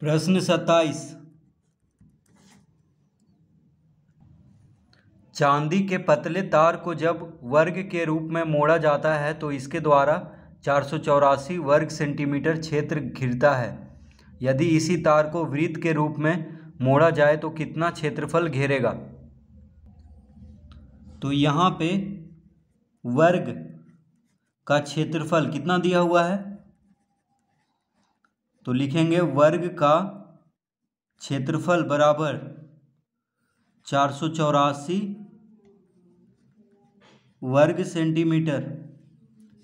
प्रश्न सत्ताईस चांदी के पतले तार को जब वर्ग के रूप में मोड़ा जाता है तो इसके द्वारा चार वर्ग सेंटीमीटर क्षेत्र घिरता है यदि इसी तार को वृत्त के रूप में मोड़ा जाए तो कितना क्षेत्रफल घेरेगा तो यहाँ पे वर्ग का क्षेत्रफल कितना दिया हुआ है तो लिखेंगे वर्ग का क्षेत्रफल बराबर चार सौ चौरासी वर्ग सेंटीमीटर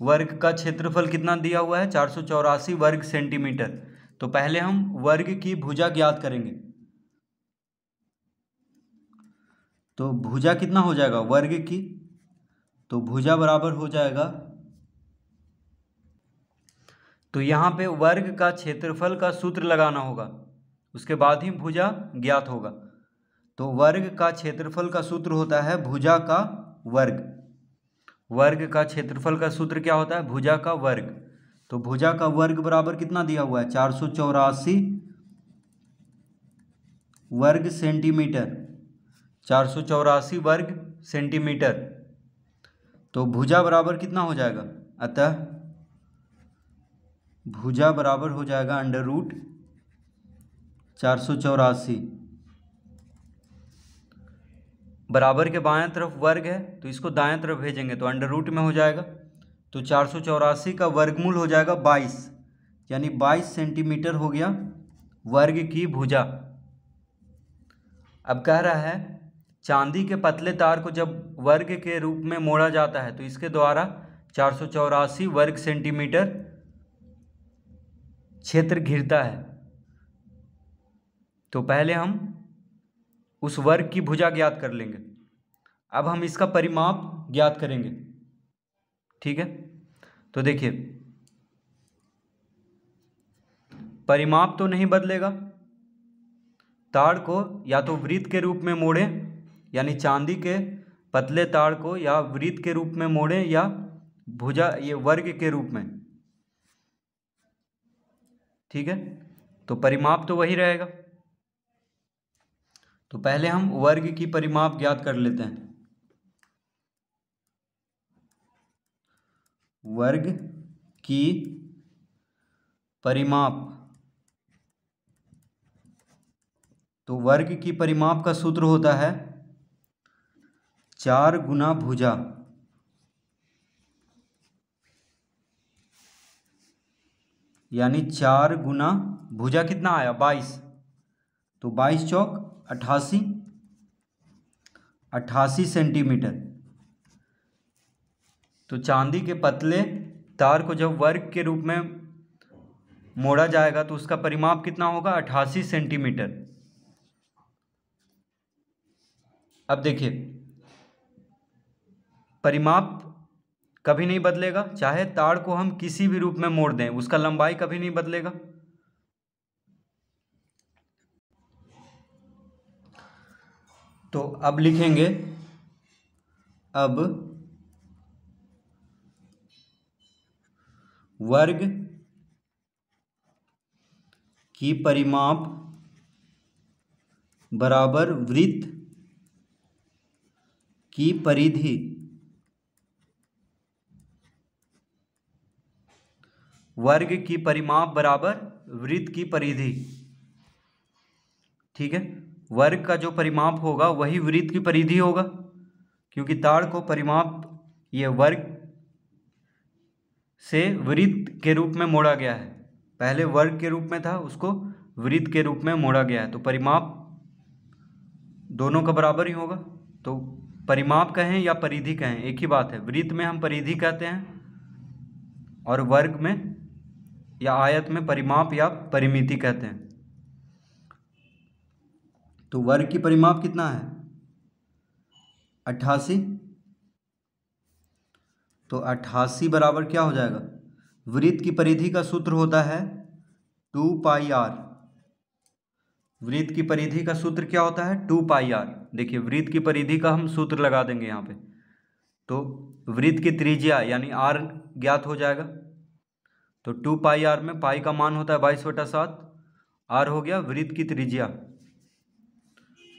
वर्ग का क्षेत्रफल कितना दिया हुआ है चार सौ चौरासी वर्ग सेंटीमीटर तो पहले हम वर्ग की भुजा ज्ञात करेंगे तो भुजा कितना हो जाएगा वर्ग की तो भुजा बराबर हो जाएगा तो यहाँ पे वर्ग का क्षेत्रफल का सूत्र लगाना होगा उसके बाद ही भुजा ज्ञात होगा तो वर्ग का क्षेत्रफल का सूत्र होता है भुजा का वर्ग वर्ग का क्षेत्रफल का सूत्र क्या होता है भुजा का वर्ग तो भुजा का वर्ग बराबर कितना दिया हुआ है चार सौ चौरासी वर्ग सेंटीमीटर चार सौ चौरासी वर्ग सेंटीमीटर तो भुजा बराबर कितना हो जाएगा अतः भुजा बराबर हो जाएगा अंडर रूट चार सौ चौरासी बराबर के बाएं तरफ वर्ग है तो इसको दाएं तरफ भेजेंगे तो अंडर रूट में हो जाएगा तो चार सौ चौरासी का वर्गमूल हो जाएगा बाईस यानी बाईस सेंटीमीटर हो गया वर्ग की भुजा अब कह रहा है चांदी के पतले तार को जब वर्ग के रूप में मोड़ा जाता है तो इसके द्वारा चार सौ चौरासी वर्ग सेंटीमीटर क्षेत्र घिरता है तो पहले हम उस वर्ग की भुजा ज्ञात कर लेंगे अब हम इसका परिमाप ज्ञात करेंगे ठीक है तो देखिए परिमाप तो नहीं बदलेगा तार को या तो वृत्त के रूप में मोड़ें यानी चांदी के पतले तार को या वृत्त के रूप में मोड़ें या भुजा ये वर्ग के रूप में ठीक है तो परिमाप तो वही रहेगा तो पहले हम वर्ग की परिमाप ज्ञात कर लेते हैं वर्ग की परिमाप तो वर्ग की परिमाप का सूत्र होता है चार गुना भुजा यानी चार गुना भुजा कितना आया बाईस तो बाईस चौक अट्ठासी अट्ठासी सेंटीमीटर तो चांदी के पतले तार को जब वर्ग के रूप में मोड़ा जाएगा तो उसका परिमाप कितना होगा अट्ठासी सेंटीमीटर अब देखिए परिमाप कभी नहीं बदलेगा चाहे तार को हम किसी भी रूप में मोड़ दें उसका लंबाई कभी नहीं बदलेगा तो अब लिखेंगे अब वर्ग की परिमाप बराबर वृत्त की परिधि वर्ग की परिमाप बराबर वृत्त की परिधि ठीक है वर्ग का जो परिमाप होगा वही वृत्त की परिधि होगा क्योंकि ताड़ को परिमाप ये वर्ग से वृत्त के रूप में मोड़ा गया है पहले वर्ग के रूप में था उसको वृत्त के रूप में मोड़ा गया है तो परिमाप दोनों का बराबर ही होगा तो परिमाप कहें या परिधि कहें एक ही बात है वृत्त में हम परिधि कहते हैं और वर्ग में या आयत में परिमाप या परिमिति कहते हैं तो वर्ग की परिमाप कितना है अट्ठासी तो अट्ठासी बराबर क्या हो जाएगा वृत्त की परिधि का सूत्र होता है टू पाई आर वृत्त की परिधि का सूत्र क्या होता है टू पाई आर देखिए वृत्त की परिधि का हम सूत्र लगा देंगे यहाँ पे तो वृत्त की त्रिज्या यानी आर ज्ञात हो जाएगा तो टू पाई आर में पाई का मान होता है बाईस वटा सात आर हो गया वृत्त की त्रिज्या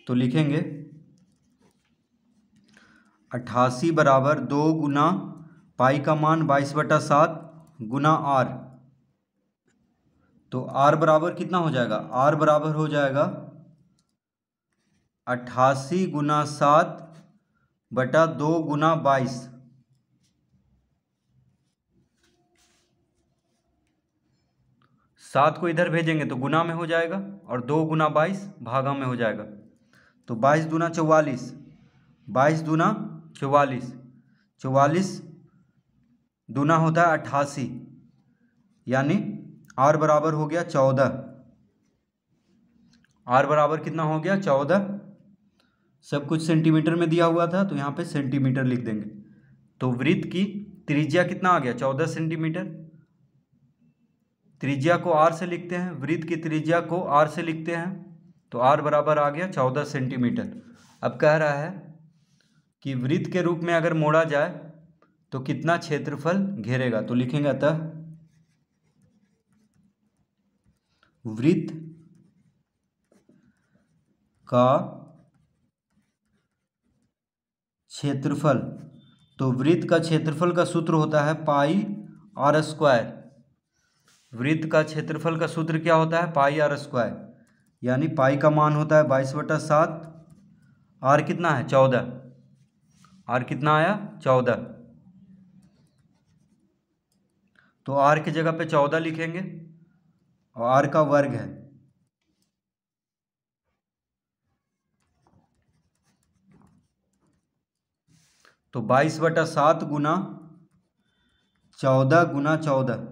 तो लिखेंगे अट्ठासी बराबर दो गुना पाई का मान बाईस बटा सात गुना आर तो आर बराबर कितना हो जाएगा आर बराबर हो जाएगा अट्ठासी गुना सात बटा दो गुना बाईस सात को इधर भेजेंगे तो गुना में हो जाएगा और दो गुना बाईस भागा में हो जाएगा तो बाईस दूना चौवालीस बाईस दूना चौवालीस चौवालीस दूना होता है अट्ठासी यानी आर बराबर हो गया चौदह आर बराबर कितना हो गया चौदह सब कुछ सेंटीमीटर में दिया हुआ था तो यहाँ पे सेंटीमीटर लिख देंगे तो वृत्त की त्रिज्या कितना आ गया चौदह सेंटीमीटर त्रिज्या को आर से लिखते हैं वृत्त की त्रिज्या को आर से लिखते हैं तो आर बराबर आ गया चौदह सेंटीमीटर अब कह रहा है कि वृत्त के रूप में अगर मोड़ा जाए तो कितना क्षेत्रफल घेरेगा तो लिखेंगे अतः वृत्त का क्षेत्रफल तो वृत्त का क्षेत्रफल का सूत्र होता है पाई आर स्क्वायर वृत्त का क्षेत्रफल का सूत्र क्या होता है पाई आर स्क्वायर यानी पाई का मान होता है बाईस बटा सात आर कितना है चौदह आर कितना आया चौदह तो आर की जगह पे चौदह लिखेंगे और आर का वर्ग है तो बाईस बटा सात गुना चौदह गुना चौदह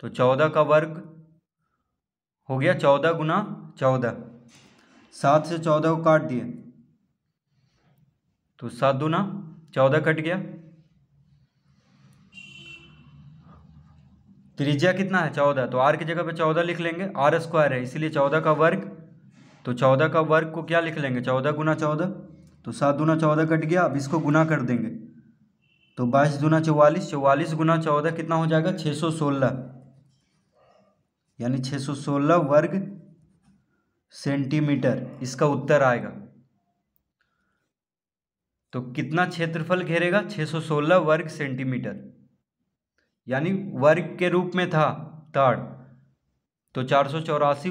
तो चौदह का वर्ग हो गया चौदह गुना चौदह सात से चौदह को काट दिए तो सात दुना चौदह कट गया त्रिज्या कितना है चौदह तो आर की जगह पे चौदह लिख लेंगे आर स्क्वायर है इसीलिए चौदह का वर्ग तो चौदह का वर्ग को क्या लिख लेंगे चौदह गुना चौदह तो सात दुना चौदह कट गया अब इसको गुना कर देंगे तो बाईस दुना चौवालीस चौवालीस गुना चौदह कितना हो जाएगा छः सौ सोलह यानी 616 वर्ग सेंटीमीटर इसका उत्तर आएगा तो कितना क्षेत्रफल घेरेगा 616 वर्ग सेंटीमीटर यानी वर्ग के रूप में था ताड़ तो चार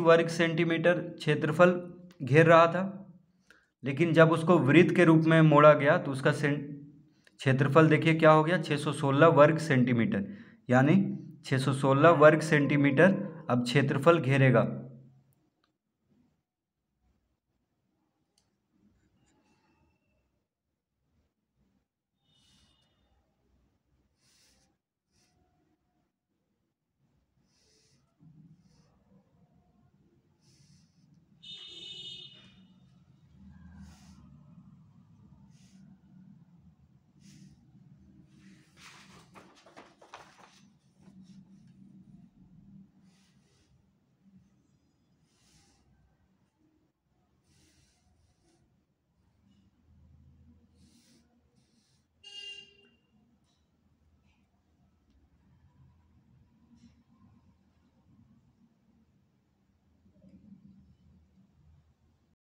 वर्ग सेंटीमीटर क्षेत्रफल घेर रहा था लेकिन जब उसको वृत्त के रूप में मोड़ा गया तो उसका क्षेत्रफल देखिए क्या हो गया 616 वर्ग सेंटीमीटर यानी 616 वर्ग सेंटीमीटर अब क्षेत्रफल घेरेगा